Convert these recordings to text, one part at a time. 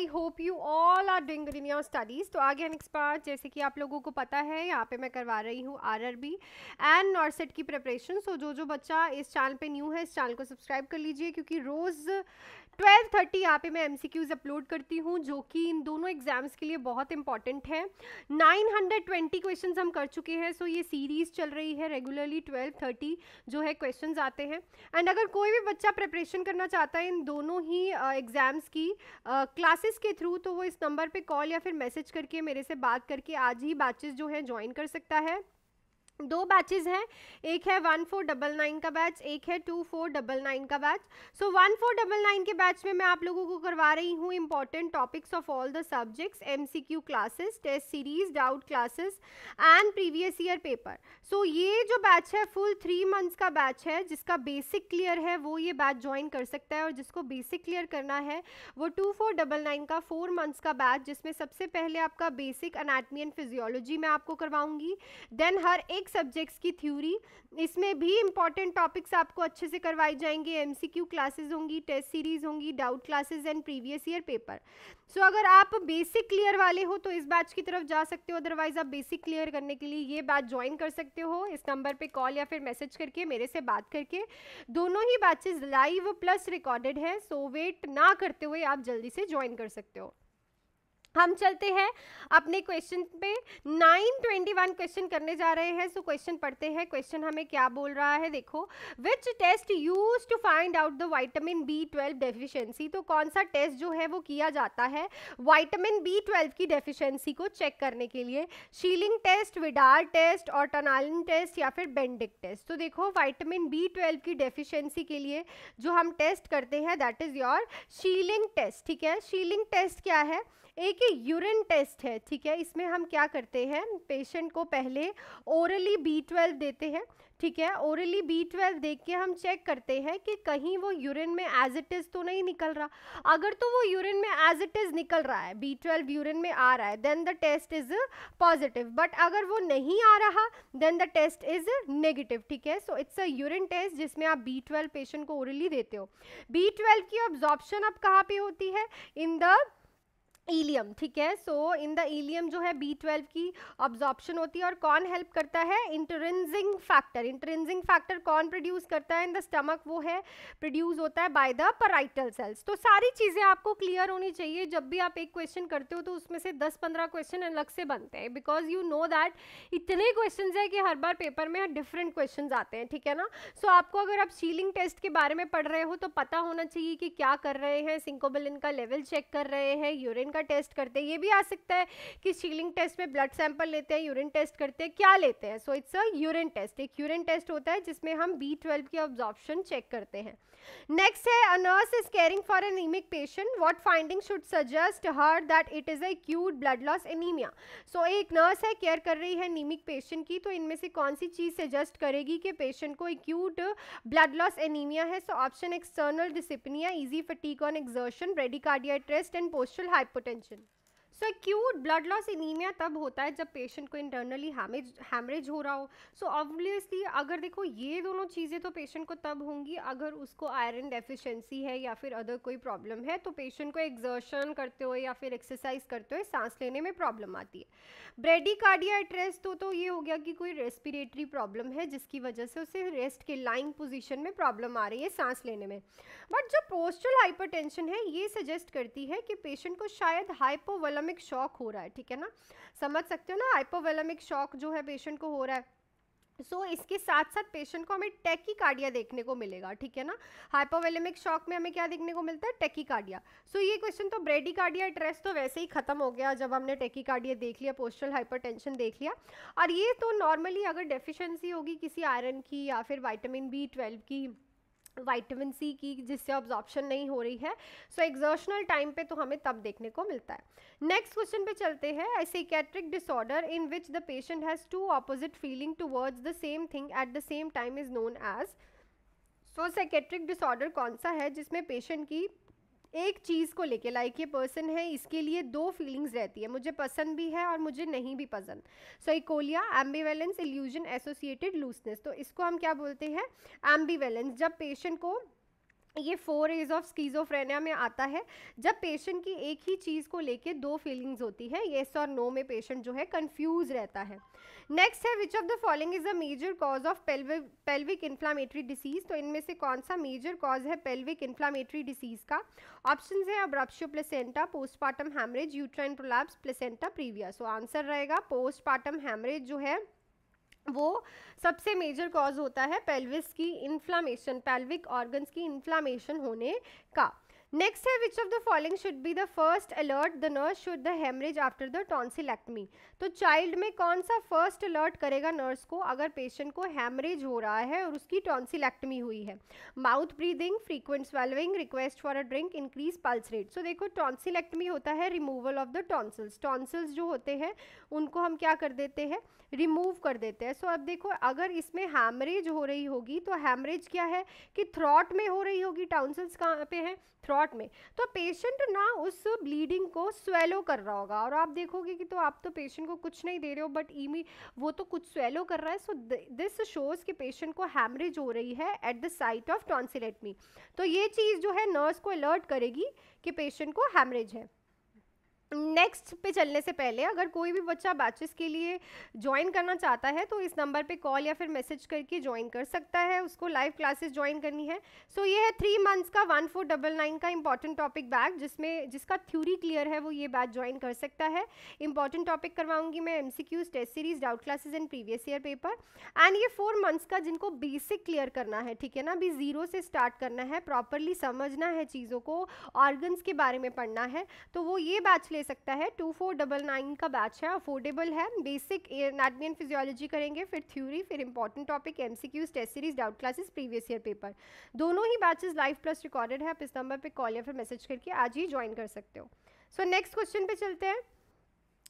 I hope you all are doing good in your studies तो आगे next part जैसे कि आप लोगों को पता है यहाँ पे मैं करवा रही हूँ R R B and NORCET की प्रिपरेशन सो so, जो जो बच्चा इस चैनल पे न्यू है इस चैनल को सब्सक्राइब कर लीजिए क्योंकि रोज़ ट्वेल्व थर्टी यहाँ पे मैं क्यूज़ अपलोड करती हूँ जो कि इन दोनों एग्जाम्स के लिए बहुत इंपॉर्टेंट है 920 क्वेश्चन हम कर चुके हैं सो ये सीरीज़ चल रही है रेगुलरली 12:30 जो है क्वेश्चन आते हैं एंड अगर कोई भी बच्चा प्रिपरेशन करना चाहता है इन दोनों ही एग्ज़ाम्स uh, की क्लासेस uh, के थ्रू तो वो इस नंबर पर कॉल या फिर मैसेज करके मेरे से बात करके आज ही बातचीत जो है ज्वाइन कर सकता है दो बैचेस हैं एक है वन फोर डबल नाइन का बैच एक है टू फोर डबल नाइन का batch so one four double nine के बैच में मैं आप लोगों को करवा रही हूँ important topics of all the subjects MCQ classes test series doubt classes and previous year paper so ये जो बैच है फुल थ्री मंथ्स का बैच है जिसका बेसिक क्लियर है वो ये बैच ज्वाइन कर सकता है और जिसको बेसिक क्लियर करना है वो टू फोर डबल नाइन का फोर मंथ्स का बैच जिसमें सबसे पहले आपका बेसिक अनाटमी एंड फिजियोलॉजी मैं आपको करवाऊंगी देन हर एक सब्जेक्ट्स की थ्योरी इसमें भी इंपॉर्टेंट टॉपिक्स आपको अच्छे से करवाए जाएंगे एमसीक्यू क्लासेस होंगी टेस्ट सीरीज होंगी doubt classes and previous year paper so अगर आप बेसिक क्लियर वाले हो तो इस बैच की तरफ जा सकते हो अदरवाइज आप बेसिक क्लियर करने के लिए ये बैच ज्वाइन कर सकते हो इस नंबर पर कॉल या फिर मैसेज करके मेरे से बात करके दोनों ही बैचेज लाइव प्लस रिकॉर्डेड है सो वेट ना करते हुए आप जल्दी से ज्वाइन कर सकते हो हम चलते हैं अपने क्वेश्चन पे 921 क्वेश्चन करने जा रहे हैं सो क्वेश्चन पढ़ते हैं क्वेश्चन हमें क्या बोल रहा है देखो which test use to find out the vitamin B twelve deficiency तो कौन सा टेस्ट जो है वो किया जाता है वाइटामिन बी ट्वेल्व की डेफिशिएंसी को चेक करने के लिए शीलिंग टेस्ट विडार टेस्ट और टनालिन टेस्ट या फिर बेंडिक टेस्ट तो देखो वाइटामिन बी ट्वेल्व की डेफिशिएंसी के लिए जो हम टेस्ट करते हैं that is your Schilling test ठीक है शीलिंग टेस्ट क्या है एक देखिए यूरिन टेस्ट है ठीक है इसमें हम क्या करते हैं पेशेंट को पहले ओरली बी ट्वेल्व देते हैं ठीक है ओरली बी ट्वेल्व देख के हम चेक करते हैं कि कहीं वो यूरिन में एज इट इज़ तो नहीं निकल रहा अगर तो वो यूरिन में एज इट इज़ निकल रहा है बी ट्वेल्व यूरिन में आ रहा है then the test is positive but अगर वो नहीं आ रहा then the test is negative ठीक है so it's a urine test जिसमें आप बी ट्वेल्व पेशेंट को ओरली देते हो बी ट्वेल्व की ऑब्जॉर्प्शन अब कहाँ पर होती है इन द ईलियम ठीक है सो इन द ईलियम जो है बी ट्वेल्व की ऑब्जॉर्प्शन होती है और कौन हेल्प करता है इंटरेंजिंग फैक्टर इंटरेंजिंग फैक्टर कौन प्रोड्यूस करता है इन द स्टमक वो है प्रोड्यूस होता है बाय द पराइटल सेल्स तो सारी चीज़ें आपको क्लियर होनी चाहिए जब भी आप एक क्वेश्चन करते हो तो उसमें से दस पंद्रह क्वेश्चन अलग से बनते हैं बिकॉज यू नो दैट इतने क्वेश्चन है कि हर बार पेपर में डिफरेंट क्वेश्चन आते हैं ठीक है ना सो so, आपको अगर आप शीलिंग टेस्ट के बारे में पढ़ रहे हो तो पता होना चाहिए कि क्या कर रहे हैं सिंकोबलिन का लेवल चेक कर रहे हैं यूरिन का का टेस्ट करते हैं ये भी आ सकता है कि शीलिंग टेस्ट में ब्लड सैंपल लेते हैं यूरिन टेस्ट करते हैं क्या लेते हैं so it's a urine test एक यूरिन टेस्ट होता है जिसमें हम बी ट्वेल्व की ऑब्जॉर्प्शन चेक करते हैं नेक्स्ट है a nurse is caring for anaemic patient what finding should suggest her that it is acute blood loss anaemia so एक नर्स है केयर कर रही है नीमिक पेशेंट की तो इनमें से कौन सी चीज़ सजेस्ट करेगी कि पेशेंट को एक्यूट ब्लड लॉस एनीमिया है so option external dyspnoea easy fatigue on exertion bradycardia at rest and postural hypotension attention. So acute blood loss anaemia तब होता है जब पेशेंट को इंटरनली हैमेज हैमरेज हो रहा हो सो so, ऑब्वियसली अगर देखो ये दोनों चीज़ें तो पेशेंट को तब होंगी अगर उसको आयरन डेफिशिएंसी है या फिर अदर कोई प्रॉब्लम है तो पेशेंट को एग्जर्शन करते हुए या फिर एक्सरसाइज करते हुए सांस लेने में प्रॉब्लम आती है कार्डिया एट्रेस तो, तो ये हो गया कि कोई रेस्पिरेटरी प्रॉब्लम है जिसकी वजह से उसे रेस्ट के लाइंग पोजिशन में प्रॉब्लम आ रही है सांस लेने में बट जो पोस्टल हाइपर है ये सजेस्ट करती है कि पेशेंट को शायद हाइपोवलम हाइपोवेलेमिक शॉक हो रहा है ठीक है ना समझ सकते हो ना हाइपोवेलेमिक शॉक जो है पेशेंट को हो रहा है सो so, इसके साथ साथ पेशेंट को हमें टेकिकार्डिया देखने को मिलेगा ठीक है ना हाइपोवेलेमिक शॉक में हमें क्या देखने को मिलता है टेकिकार्डिया सो so, ये क्वेश्चन तो ब्रेडिकार्डिया ट्रेस तो वैसे ही खत्म हो गया जब हमने टेकिकार्डिया देख लिया पोस्टल हाइपरटेंशन देख लिया और ये तो नॉर्मली अगर डेफिशिएंसी होगी किसी आयरन की या फिर वाइटामिन बी की वाइटामिन सी की जिससे ऑब्जॉर्प्शन नहीं हो रही है सो एग्जर्शनल टाइम पे तो हमें तब देखने को मिलता है नेक्स्ट क्वेश्चन पे चलते हैं a psychiatric disorder in which the patient has two opposite feeling towards the same thing at the same time is known as so psychiatric disorder कौन सा है जिसमें पेशेंट की एक चीज़ को लेके लाइक ये पर्सन है इसके लिए दो फीलिंग्स रहती है मुझे पसंद भी है और मुझे नहीं भी पसंद so echolalia ambivalence illusion associated looseness तो इसको हम क्या बोलते हैं एम्बीवेलेंस जब पेशेंट को ये फोर एज ऑफ स्कीजोफ्रेनिया में आता है जब पेशेंट की एक ही चीज़ को लेके दो फीलिंग्स होती है येस और नो में पेशेंट जो है कंफ्यूज रहता है नेक्स्ट है which of the following is a major cause of pelvic inflammatory disease तो इनमें से कौन सा मेजर कॉज है पेल्विक इन्फ्लामेटरी डिसीज का ऑप्शन है abruptio placenta postpartum haemorrhage uterine prolapse placenta previa so answer रहेगा पोस्टमार्टम हैमरेज जो है वो सबसे मेजर कॉज होता है पेल्विस की इन्फ्लामेशन पेल्विक ऑर्गन्स की इन्फ्लामेशन होने का नेक्स्ट है which of the following should be the first alert the nurse should the haemorrhage after the tonsillectomy तो चाइल्ड में कौन सा फर्स्ट अलर्ट करेगा नर्स को अगर पेशेंट को हेमरेज हो रहा है और उसकी टॉन्सिलेक्टमी हुई है mouth breathing frequent swallowing request for a drink increase pulse rate so देखो टॉन्सिलेक्टमी होता है removal of the tonsils tonsils जो होते हैं उनको हम क्या कर देते हैं रिमूव कर देते हैं सो अब देखो अगर इसमें हेमरेज हो रही होगी तो हेमरेज क्या है कि थ्रॉट में हो रही होगी टॉन्सल्स कहाँ पे हैं थ्रॉट शॉर्ट में तो पेशेंट ना उस ब्लीडिंग को स्वेलो कर रहा होगा और आप देखोगे कि तो आप तो पेशेंट को कुछ नहीं दे रहे हो बट ईमी वो तो कुछ स्वेलो कर रहा है सो दिस शोज़ कि पेशेंट को हैमरेज हो रही है at the site of tonsillectomy तो ये चीज़ जो है नर्स को अलर्ट करेगी कि पेशेंट को हैमरेज है नेक्स्ट पे चलने से पहले अगर कोई भी बच्चा बैचेस के लिए ज्वाइन करना चाहता है तो इस नंबर पे कॉल या फिर मैसेज करके ज्वाइन कर सकता है उसको लाइव क्लासेस ज्वाइन करनी है सो so, ये है थ्री मंथ्स का वन फोर डबल नाइन का इंपॉर्टेंट टॉपिक बैग जिसमें जिसका थ्योरी क्लियर है वो ये बैच ज्वाइन कर सकता है इंपॉर्टेंट टॉपिक करवाऊंगी मैं M test series doubt classes and previous year paper and ये फोर मंथ्स का जिनको बेसिक क्लियर करना है ठीक है ना अभी ज़ीरो से स्टार्ट करना है प्रॉपरली समझना है चीज़ों को ऑर्गन्स के बारे में पढ़ना है तो वो ये बैच ले ले सकता है टू फोर डबल नाइन का बैच है अफोर्डेबल है बेसिक एनाटमी एंड फिजियोलॉजी करेंगे फिर थ्योरी फिर important topic M C Qs test series doubt classes previous year paper दोनों ही बैचेज लाइव प्लस रिकॉर्डेड है आप इस नंबर पर कॉल या फिर मैसेज करके आज ही ज्वाइन कर सकते हो सो नेक्स्ट क्वेश्चन पे चलते हैं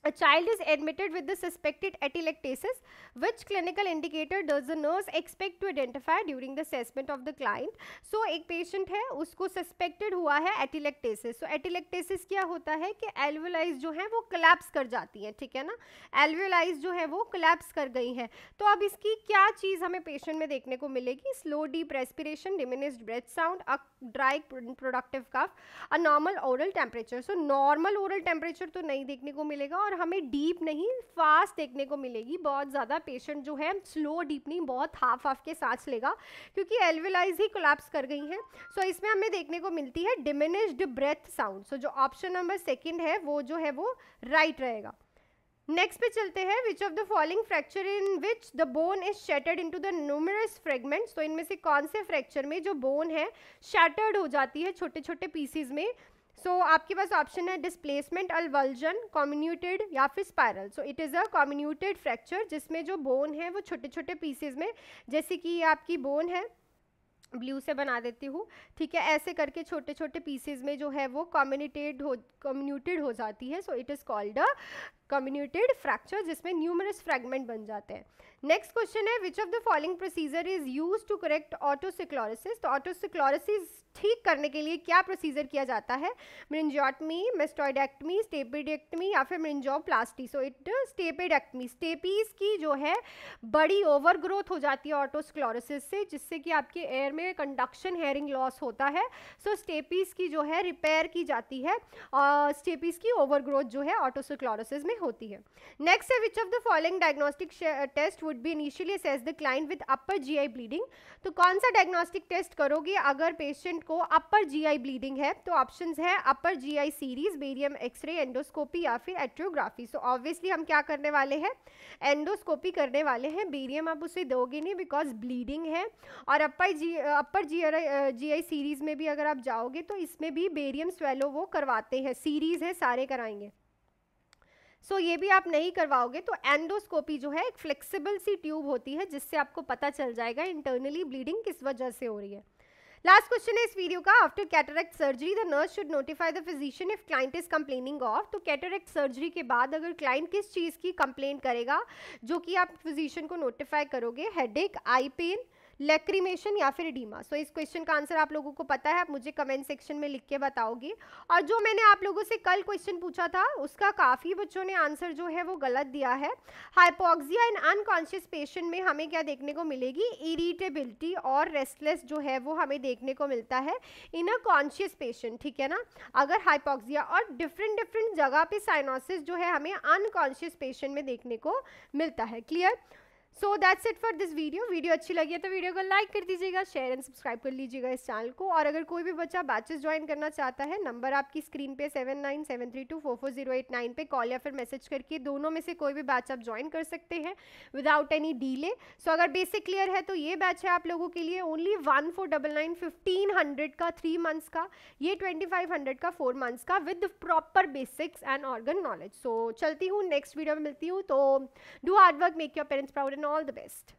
A child is admitted with the suspected atelectasis. Which clinical indicator does the nurse expect to identify during the assessment of the client? So एक patient है उसको suspected हुआ है atelectasis. So atelectasis क्या होता है कि alveoli जो है वो collapse कर जाती है ठीक है ना alveoli जो है वो collapse कर गई है तो अब इसकी क्या चीज़ हमें patient में देखने को मिलेगी slow deep respiration, diminished breath sound, a dry productive cough, a normal oral temperature. So normal oral temperature तो नहीं देखने को मिलेगा और हमें डीप नहीं फास्ट देखने को मिलेगी बहुत ज़्यादा पेशेंट जो है स्लो डीप नहीं बहुत हाफ हाफ के सांस लेगा क्योंकि एलवेलाइज ही कोलैप्स कर गई हैं सो so, इसमें हमें देखने को मिलती है डिमिनिश्ड ब्रेथ साउंड सो जो ऑप्शन नंबर सेकेंड है वो जो है वो राइट right रहेगा नेक्स्ट पे चलते हैं which of the following fracture in which the bone is shattered into the numerous fragments तो इनमें से कौन से फ्रैक्चर में जो बोन है शैटर्ड हो जाती है छोटे छोटे पीसीज में सो so, आपके पास ऑप्शन है डिस्प्लेसमेंट अलवल्जन कॉम्यूटेड या फिर spiral so it is a comminuted fracture जिसमें जो बोन है वो छोटे छोटे पीसेज में जैसे कि ये आपकी बोन है ब्लू से बना देती हूँ ठीक है ऐसे करके छोटे छोटे पीसेज में जो है वो कॉम्यूनिटेड हो कम्यूटेड हो जाती है so it is called a comminuted fracture जिसमें न्यूमरस फ्रैगमेंट बन जाते हैं नेक्स्ट क्वेश्चन है which of the following procedure is use to correct otosclerosis तो ऑटोसिक्लोरिस ठीक करने के लिए क्या प्रोसीजर किया जाता है मिनजॉटमी मेस्टोइडेक्टमी स्टेपिडेक्टमी या फिर प्लास्टी सो इट स्टेपिडेक्टमी स्टेपीज की जो है बड़ी ओवरग्रोथ हो जाती है ऑटोस्क्लोरोसिस से जिससे कि आपके एयर में कंडक्शन हेयरिंग लॉस होता है सो so, स्टेपीज की जो है रिपेयर की जाती है और स्टेपीज की ओवर जो है ऑटोस्क्लोरोसिस में होती है नेक्स्ट है which of the following diagnostic test would be initially assess the client with upper G bleeding तो कौन सा डायग्नोस्टिक टेस्ट करोगे अगर पेशेंट पेशेंट को अपर जीआई ब्लीडिंग है तो ऑप्शंस है upper GI series barium x-ray endoscopy या फिर एट्रोग्राफी सो ऑब्वियसली हम क्या करने वाले हैं एंडोस्कोपी करने वाले हैं बेरियम आप उसे दोगे नहीं बिकॉज ब्लीडिंग है और अपर जी अपर जी जीआई सीरीज में भी अगर आप जाओगे तो इसमें भी बेरियम स्वेलो वो करवाते हैं सीरीज है सारे कराएंगे सो so, ये भी आप नहीं करवाओगे तो एंडोस्कोपी जो है एक फ्लेक्सिबल सी ट्यूब होती है जिससे आपको पता चल जाएगा इंटरनली ब्लीडिंग किस वजह से हो रही है लास्ट क्वेश्चन है इस वीडियो का after cataract surgery the nurse should notify the physician if client is complaining of तो कैटरेक्ट सर्जरी के बाद अगर क्लाइंट किस चीज़ की कंप्लेन करेगा जो कि आप फिजिशियन को नोटिफाई करोगे हेडेक आई पेन लेक्रीमेशन या फिर डीमा सो so, इस क्वेश्चन का आंसर आप लोगों को पता है आप मुझे कमेंट सेक्शन में लिख के बताओगे और जो मैंने आप लोगों से कल क्वेश्चन पूछा था उसका काफ़ी बच्चों ने आंसर जो है वो गलत दिया है हाइपोक्सिया इन अनकॉन्शियस पेशेंट में हमें क्या देखने को मिलेगी इरीटेबिलिटी और रेस्टलेस जो है वो हमें देखने को मिलता है इन अ कॉन्शियस पेशेंट ठीक है ना अगर हाइपोक्सिया और डिफरेंट डिफरेंट जगह पे साइनोसिस जो है हमें अनकॉन्शियस पेशेंट में देखने को मिलता है clear so that's it for this video video अच्छी लगी है तो वीडियो को लाइक कर दीजिएगा शेयर एंड सब्सक्राइब कर लीजिएगा इस चैनल को और अगर कोई भी बच्चा बैचेस ज्वाइन करना चाहता है नंबर आपकी स्क्रीन पे seven nine seven three two four four zero eight nine पे कॉल या फिर मैसेज करके दोनों में से कोई भी बैच आप ज्वाइन कर सकते हैं विदाउट एनी डीले सो अगर बेसिक क्लियर है तो ये बैच है आप लोगों के लिए only one four double nine fifteen hundred का थ्री मंथ्स का ये ट्वेंटी फाइव हंड्रेड का फोर मंथ्स का with proper basics and organ knowledge so चलती हूँ नेक्स्ट वीडियो में मिलती हूँ तो do hard work make your parents proud and all the best.